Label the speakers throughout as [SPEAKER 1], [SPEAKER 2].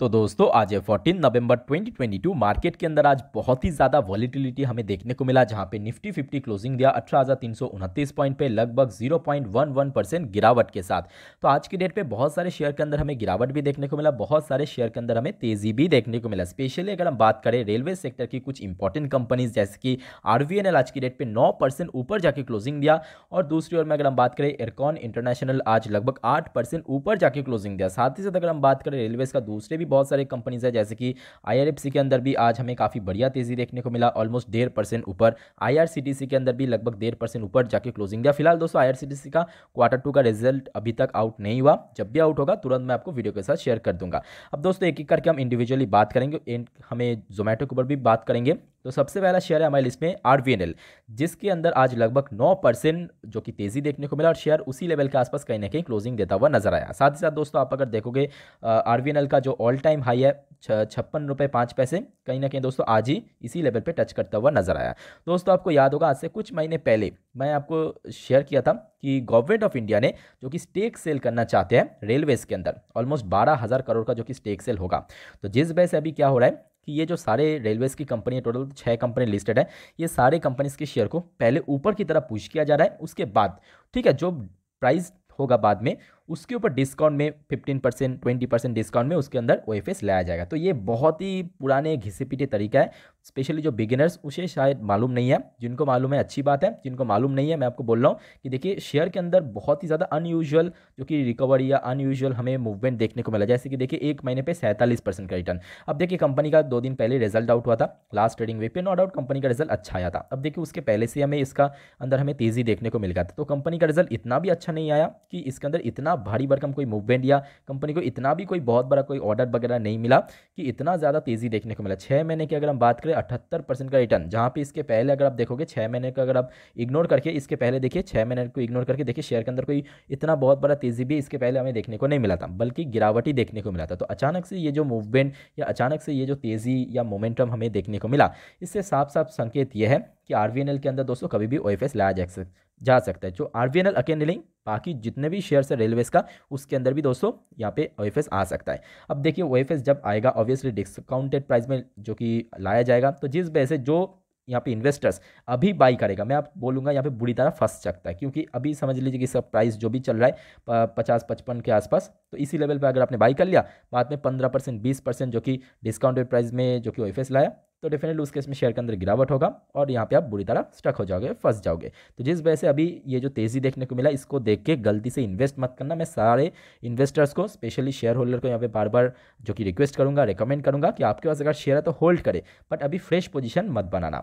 [SPEAKER 1] तो दोस्तों आज 14 नवंबर 2022 मार्केट के अंदर आज बहुत ही ज़्यादा वॉलिटिलिटी हमें देखने को मिला जहां पे निफ्टी 50 क्लोजिंग दिया अठारह पॉइंट पे लगभग 0.11 परसेंट गिरावट के साथ तो आज की डेट पे बहुत सारे शेयर के अंदर हमें गिरावट भी देखने को मिला बहुत सारे शेयर के अंदर हमें तेज़ी भी देखने को मिला स्पेशली अगर हम बात करें रेलवे सेक्टर की कुछ इंपॉर्टेंट कंपनीज जैसे कि आर आज की डेट पर नौ ऊपर जाके क्लोजिंग दिया और दूसरी ओर में अगर हम बात करें एयरकॉन इंटरनेशनल आज लगभग आठ ऊपर जाके क्लोजिंग दिया साथ ही साथ अगर हम बात करें रेलवेज का दूसरे भी बहुत सारे कंपनीज है जैसे कि आई के अंदर भी आज हमें काफ़ी बढ़िया तेज़ी देखने को मिला ऑलमोस्ट डेढ़ परसेंट ऊपर आई के अंदर भी लगभग डेढ़ परसेंट ऊपर जाके क्लोजिंग दिया फिलहाल दोस्तों आई का क्वार्टर टू का रिजल्ट अभी तक आउट नहीं हुआ जब भी आउट होगा तुरंत मैं आपको वीडियो के साथ शेयर कर दूंगा अब दोस्तों एक एक करके हम इंडिविजुअली बात करेंगे एंड हमें जोमेटो के ऊपर भी बात करेंगे तो सबसे पहला शेयर है हमारी लिस्ट में आर जिसके अंदर आज लगभग नौ परसेंट जो कि तेज़ी देखने को मिला और शेयर उसी लेवल के आसपास कहीं ना कहीं क्लोजिंग देता हुआ नजर आया साथ ही साथ दोस्तों आप अगर देखोगे आर का जो ऑल टाइम हाई है छप्पन रुपये पाँच पैसे कहीं ना कहीं दोस्तों आज ही इसी लेवल पर टच करता हुआ नजर आया दोस्तों आपको याद होगा आज से कुछ महीने पहले मैं आपको शेयर किया था कि गवर्नमेंट ऑफ इंडिया ने जो कि स्टेक सेल करना चाहते हैं रेलवेज के अंदर ऑलमोस्ट बारह हज़ार करोड़ का जो कि स्टेक सेल होगा तो जिस वजह से अभी क्या हो रहा है कि ये जो सारे रेलवेज़ की कंपनी है टोटल छः कंपनी लिस्टेड है ये सारे कंपनीज के शेयर को पहले ऊपर की तरफ पूछ किया जा रहा है उसके बाद ठीक है जो प्राइस होगा बाद में उसके ऊपर डिस्काउंट में fifteen percent twenty percent discount में उसके अंदर ओ लाया जाएगा तो ये बहुत ही पुराने घिसे पीटे तरीका है स्पेशली जो बिगिनर्स उसे शायद मालूम नहीं है जिनको मालूम है अच्छी बात है जिनको मालूम नहीं है मैं आपको बोल रहा हूँ कि देखिए शेयर के अंदर बहुत ही ज़्यादा अनयूजअल जो कि रिकवरी या अनयूजअल हमें मूवमेंट देखने को मिला जैसे कि देखिए एक महीने पे सैंतालीस परसेंट का रिटर्न अब देखिए कंपनी का दो दिन पहले रिजल्ट आउट हुआ था लास्ट ट्रेडिंग वे पे नो डाउट कंपनी का रिजल्ट अच्छा आया था अब देखिए उसके पहले से हमें इसका अंदर हमें तेज़ी देखने को मिल गया था तो कंपनी का रिजल्ट इतना भी अच्छा नहीं आया कि इसके अंदर इतना भारी भरकम कोई मूवमेंट या कंपनी को इतना भी कोई बहुत बड़ा कोई ऑर्डर वगैरह नहीं मिला कि इतना ज़्यादा तेज़ी देखने को मिला छः महीने की अगर हम बात करें अठहत्तर परसेंट का रिटर्न जहाँ पे इसके पहले अगर आप देखोगे छः महीने का अगर आप इग्नोर करके इसके पहले देखिए छः महीने को इग्नोर करके देखिए शेयर के अंदर कोई इतना बहुत बड़ा तेज़ी भी इसके पहले हमें देखने को नहीं मिला था बल्कि गिरावटी देखने को मिला था तो अचानक से ये जो मूवमेंट या अचानक से ये जो तेज़ी या मोमेंटम हमें देखने को मिला इससे साफ साफ संकेत यह है कि आर के अंदर दोस्तों कभी भी ओ लाया जा सकता है जो आर वी अकेंडलिंग बाकी जितने भी शेयर्स है रेलवेज का उसके अंदर भी दोस्तों यहाँ पे ओ आ सकता है अब देखिए ओ जब आएगा ऑब्वियसली डिस्काउंटेड प्राइस में जो कि लाया जाएगा तो जिस वजह से जो यहाँ पे इन्वेस्टर्स अभी बाई करेगा मैं आप बोलूँगा यहाँ पे बुरी तरह फंस सकता है क्योंकि अभी समझ लीजिए कि इसका प्राइस जो भी चल रहा है पचास पचपन के आसपास तो इसी लेवल पर अगर आपने बाई कर लिया बाद में पंद्रह परसेंट बीस परसेंट जो कि डिस्काउंटेड प्राइस में जो कि ओ लाया तो डेफिनेटली उसके इसमें शेयर के अंदर गिरावट होगा और यहाँ पे आप बुरी तरह स्टक हो जाओगे फंस जाओगे तो जिस वजह से अभी ये जो तेज़ी देखने को मिला इसको देख के गलती से इन्वेस्ट मत करना मैं सारे इन्वेस्टर्स को स्पेशली शेयर होल्डर को यहाँ पे बार बार जो कि रिक्वेस्ट करूँगा रिकमेंड करूँगा कि आपके पास अगर शेयर है तो होल्ड करे बट अभी फ्रेश पोजिशन मत बनाना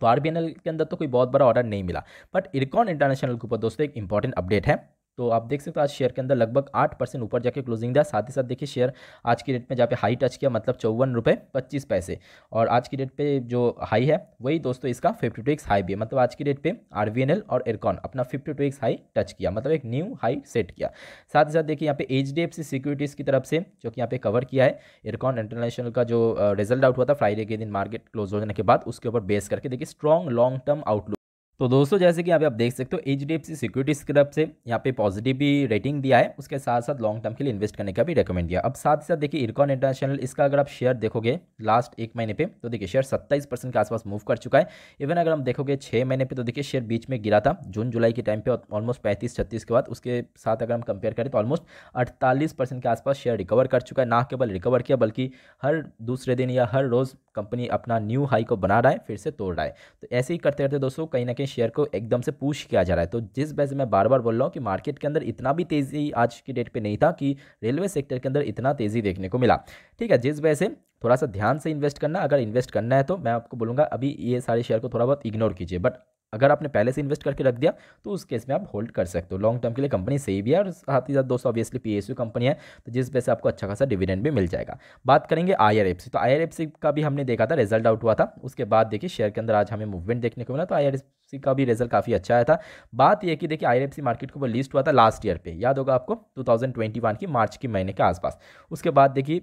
[SPEAKER 1] तो आर के अंदर तो कोई बहुत बड़ा ऑर्डर नहीं मिला बट इरकॉन इंटरनेशनल के ऊपर दोस्तों एक इंपॉर्टेंट अपडेट है तो आप देख सकते हो आज शेयर के अंदर लगभग आठ परसेंट ऊपर जाके क्लोजिंग दिया साथ ही साथ देखिए शेयर आज की डेट में जहाँ पे हाई टच किया मतलब चौवन रुपये पच्चीस पैसे और आज की डेट पे जो हाई है वही दोस्तों इसका फिफ्टी टू एक्स हाई भी है मतलब आज की डेट पे आर और एयरकॉन अपना fifty two X high touch किया मतलब एक न्यू हाई सेट किया साथ ही साथ देखिए यहाँ पे H D F C Securities की तरफ से जो कि यहाँ पे कवर किया है एयरकॉन इंटरनेशनल का जो रिजल्ट आउट हुआ था फ्राइडे के दिन मार्केट क्लोज होने के बाद उसके ऊपर बेस करके देखिए स्ट्रॉन्ग लॉन्ग टर्म आउटलुक तो दोस्तों जैसे कि आप आप देख सकते हो H D F C Securities की तरफ से यहाँ पे पॉजिटिव भी रेटिंग दिया है उसके साथ साथ लॉन्ग टर्म के लिए इन्वेस्ट करने का भी रेकमेंड दिया अब साथ ही साथ देखिए इरकॉन इंटरनेशनल इसका अगर आप शेयर देखोगे लास्ट एक महीने पे तो देखिए शेयर 27 परसेंट के आसपास मूव कर चुका है इवन अगर हम देखोगे छः महीने पर तो देखिए शेयर बीच में गिरा था जून जुलाई के टाइम पर ऑलमोस्ट पैंतीस छत्तीस के बाद उसके साथ अगर हम कंपेयर करें तो ऑलमोस्ट अड़तालीस के आसपास शेयर रिकवर कर चुका है ना केवल रिकवर किया बल्कि हर दूसरे दिन या हर रोज़ कंपनी अपना न्यू हाई को बना रहा है फिर से तोड़ रहा है तो ऐसे ही करते करते दोस्तों कहीं ना कहीं शेयर को एकदम से पुश किया जा रहा है तो जिस वजह से मैं बार बार बोल रहा हूँ कि मार्केट के अंदर इतना भी तेज़ी आज की डेट पर नहीं था कि रेलवे सेक्टर के अंदर इतना तेज़ी देखने को मिला ठीक है जिस वजह से थोड़ा सा ध्यान से इन्वेस्ट करना अगर इन्वेस्ट करना है तो मैं आपको बोलूँगा अभी ये सारे शेयर को थोड़ा बहुत इग्नोर कीजिए बट अगर आपने पहले से इन्वेस्ट करके रख दिया तो उस केस में आप होल्ड कर सकते हो लॉन्ग टर्म के लिए कंपनी सही भी है और साथ ही साथ दोस्तों ऑब्वियसली पी कंपनी है तो जिस वजह से आपको अच्छा खासा डिविडेंड भी मिल जाएगा बात करेंगे आई तो आई का भी हमने देखा था रिजल्ट आउट हुआ था उसके बाद देखिए शेयर के अंदर आज हमें मूवमेंट देखने को मिला तो आई सी का भी रिजल्ट काफ़ी अच्छा आया था बात यह कि देखिए आई मार्केट को वो लिस्ट हुआ था लास्ट ईयर पे याद होगा आपको 2021 की मार्च के महीने के आसपास उसके बाद देखिए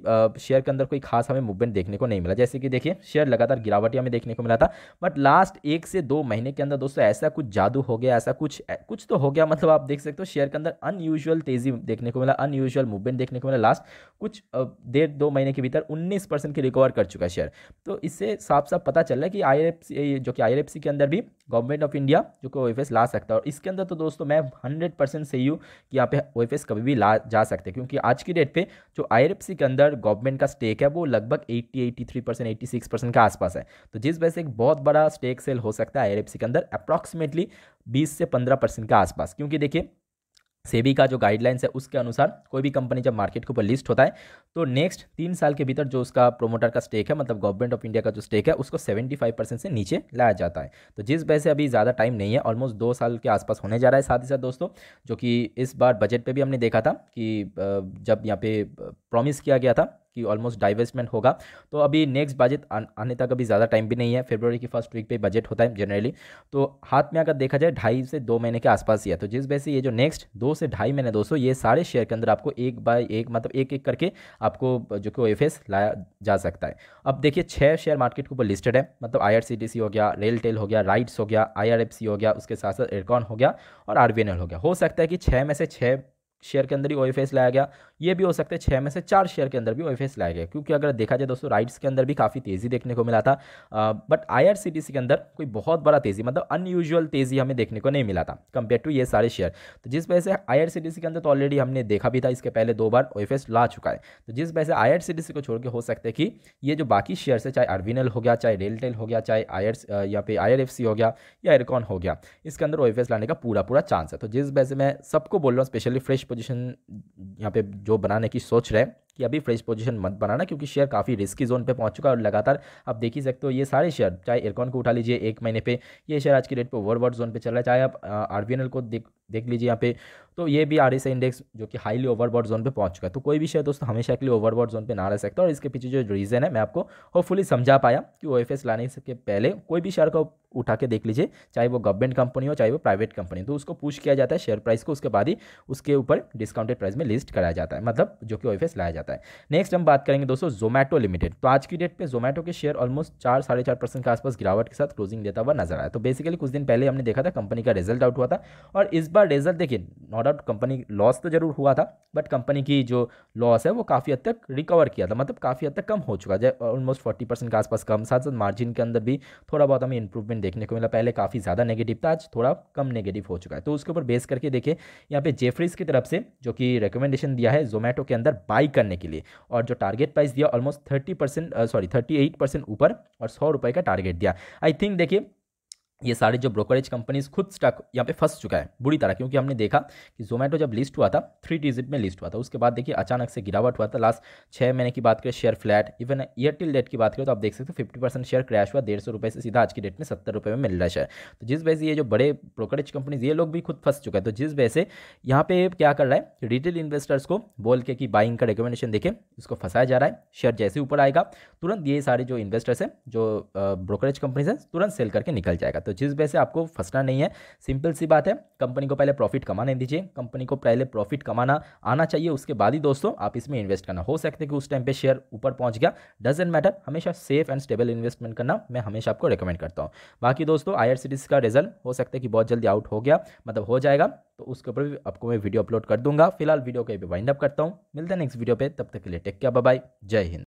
[SPEAKER 1] शेयर के अंदर कोई खास हमें मूवमेंट देखने को नहीं मिला जैसे कि देखिए शेयर लगातार गिरावट हमें देखने को मिला था बट लास्ट एक से दो महीने के अंदर दोस्तों ऐसा कुछ जादू हो गया ऐसा कुछ कुछ तो हो गया मतलब आप देख सकते हो शेयर के अंदर अनयूजल तेज़ी देखने को मिला अनयूजल मूवमेंट देखने को मिला लास्ट कुछ डेढ़ दो महीने के भीतर उन्नीस परसेंट की रिकवर कर चुका है शेयर तो इससे साफ साफ पता चल रहा है कि आई जो कि आई के अंदर भी गवर्नमेंट गवर्नमेंट ऑफ इंडिया जो कि ओ ला सकता है और इसके अंदर तो दोस्तों मैं हंड्रेड परसेंट सही हूँ कि यहाँ पे ओ कभी भी ला जा सकते हैं क्योंकि आज की डेट पे जो आई के अंदर गवर्नमेंट का स्टेक है वो लगभग eighty eighty three percent eighty six percent के आसपास है तो जिस वजह से एक बहुत बड़ा स्टेक सेल हो सकता है आई के अंदर अप्रॉक्सीमेटली बीस से पंद्रह परसेंट के आसपास क्योंकि देखिए सेबी का जो गाइडलाइंस है उसके अनुसार कोई भी कंपनी जब मार्केट के ऊपर लिस्ट होता है तो नेक्स्ट तीन साल के भीतर जो उसका प्रोमोटर का स्टेक है मतलब गवर्नमेंट ऑफ इंडिया का जो स्टेक है उसको 75 परसेंट से नीचे लाया जाता है तो जिस वजह से अभी ज़्यादा टाइम नहीं है ऑलमोस्ट दो साल के आसपास होने जा रहा है साथ ही साथ दोस्तों जो कि इस बार बजट पर भी हमने देखा था कि जब यहाँ पे प्रॉमिस किया गया था कि ऑलमोस्ट डाइवेस्टमेंट होगा तो अभी नेक्स्ट बजट आने तक अभी ज़्यादा टाइम भी नहीं है फेब्रवरी की फर्स्ट वीक पे बजट होता है जनरली तो हाथ में अगर देखा जाए ढाई से दो महीने के आसपास ही है तो जिस वजह से ये जो नेक्स्ट दो से ढाई महीने दोस्तों ये सारे शेयर के अंदर आपको एक बाय एक मतलब एक एक करके आपको जो कि एफ लाया जा सकता है अब देखिए छः शेयर मार्केट के ऊपर लिस्टेड है मतलब आई हो गया रेलटेल हो गया राइट्स हो गया आई हो गया उसके साथ साथ एयरकॉन हो गया और आर हो गया हो सकता है कि छः में से छः शेयर के अंदर ही ओ लाया गया ये भी हो सकता है छः में से चार शेयर के अंदर भी ओ लाया गया क्योंकि अगर देखा जाए दोस्तों राइट्स के अंदर भी काफ़ी तेज़ी देखने को मिला था बट आई के अंदर कोई बहुत बड़ा तेज़ी मतलब अनयूजल तेज़ी हमें देखने को नहीं मिला था कंपेयर टू ये सारे शेयर तो जिस वजह से आई के अंदर तो ऑलरेडी हमने देखा भी था इसके पहले दो बार ओ ला चुका है तो जिस वजह से आई को छोड़ के हो सकता है कि ये जो बाकी शेयर है चाहे अरविनल हो गया चाहे रेलटेल हो गया चाहे आई या पे आई हो गया या एयरकॉन हो गया इसके अंदर ओ लाने का पूरा पूरा चांस है तो जिस वजह से मैं सबको बोल रहा हूँ स्पेशली फ्रेश पोजीशन यहाँ पे जो बनाने की सोच रहे हैं कि अभी फ्रेश पोजीशन मत बनाना क्योंकि शेयर काफ़ी रिस्की जोन पे पहुंच चुका है और लगातार आप देख ही सकते हो ये सारे शेयर चाहे एयरकॉन को उठा लीजिए एक महीने पे ये शेयर आज की डेट पे ओवरवर्ड जोन पे चल रहा है चाहे आप आर को देख देख लीजिए यहाँ पे तो ये भी आर इंडेक्स जो कि हाईली ओवरबॉड जोन पे पहुंच चुका है तो कोई भी शेयर दोस्तों हमेशा के लिए ओवरबॉड जोन पे ना रह सकता और इसके पीछे जो रीज़न है मैं आपको होपफुली समझा पाया कि ओ लाने से पहले कोई भी शेयर को उठा के देख लीजिए चाहे वो गवर्नमेंट कंपनी हो चाहे वो प्राइवेट कंपनी तो उसको पूछ किया जाता है शेयर प्राइस को उसके बाद ही उसके ऊपर डिस्काउंटेड प्राइस में लिस्ट कराया जाता है मतलब जो कि ओ लाया जाता है जाता है नेक्स्ट हम बात करेंगे दोस्तों जोमेटो लिमिटेड तो आज की डेट पे जोमेटो के शेयर ऑलमोस्ट चार साढ़े चार परसेंट के आसपास गिरावट के साथ क्लोजिंग देता हुआ नजर आया तो बेसिकली कुछ दिन पहले हमने देखा था कंपनी का रिजल्ट आउट हुआ था और इस बार रिजल्ट देखिए नो डाउट कंपनी लॉस तो जरूर हुआ था बट कंपनी की जो लॉस है वो काफ़ी हद तक रिकवर किया था मतलब काफ़ी हद तक कम हो चुका है ऑलमोस्ट फोर्टी परसेंट के आसपास कम साथ साथ मार्जिन के अंदर भी थोड़ा बहुत हमें इंप्रूवमेंट देखने को मिला पहले काफ़ी ज़्यादा नेगेटिव था आज थोड़ा कम नेगेटिव हो चुका है तो उसके ऊपर बेस करके देखिए यहाँ पे जेफरीज की तरफ से जो कि रिकमेंडेशन दिया है जोमेटो के अंदर बाई करने करने के लिए और जो टारगेट प्राइस दिया almost thirty percent sorry thirty eight percent ऊपर और सौ रुपये का टारगेट दिया आई थिंक देखिए ये सारे जो ब्रोकरेज कंपनीज खुद स्टक यहाँ पे फंस चुका है बुरी तरह क्योंकि हमने देखा कि जोमेटो जब लिस्ट हुआ था थ्री डिजिट में लिस्ट हुआ था उसके बाद देखिए अचानक से गिरावट हुआ था लास्ट छः महीने की बात करें share flat even Airtel date की बात करें तो आप देख सकते हो फिफ्टी परसेंट शेयर क्रैश हुआ डेढ़ सौ रुपये से सीधा आज की डेट में सत्तर रुपये में मिल रहा है तो जिस वजह से ये जो बड़े ब्रोकरेज कंपनीज ये लोग भी खुद फंस चुका है तो जिस वजह से यहाँ पे क्या कर रहा है रिटेल इन्वेस्टर्स को बोल के कि बाइंग का रिकमेंडेशन देखें उसको फंसाया जा रहा है शेयर जैसे ऊपर आएगा तुरंत ये सारे जो इन्वेस्टर्स हैं जो ब्रोकरेज कंपनीज हैं तुरंत सेल करके निकल जाएगा तो जिस वजह से आपको फंसना नहीं है सिंपल सी बात है कंपनी को पहले प्रॉफिट कमाने दीजिए कंपनी को पहले प्रॉफिट कमाना आना चाहिए उसके बाद ही दोस्तों आप इसमें इन्वेस्ट करना हो सकता है कि उस टाइम पर शेयर ऊपर पहुँच गया डजेंट मैटर हमेशा सेफ एंड स्टेबल इन्वेस्टमेंट करना मैं हमेशा आपको रिकमेंड करता हूँ बाकी दोस्तों आई का रिजल्ट हो सकता है कि बहुत जल्दी आउट हो गया मतलब हो जाएगा तो उसके ऊपर भी आपको मैं वीडियो अपलोड कर दूंगा फिलहाल वीडियो को वाइंड अप करता हूँ मिलते हैं नेक्स्ट वीडियो पर तब तक के लिए टेक क्या बाय जय हिंद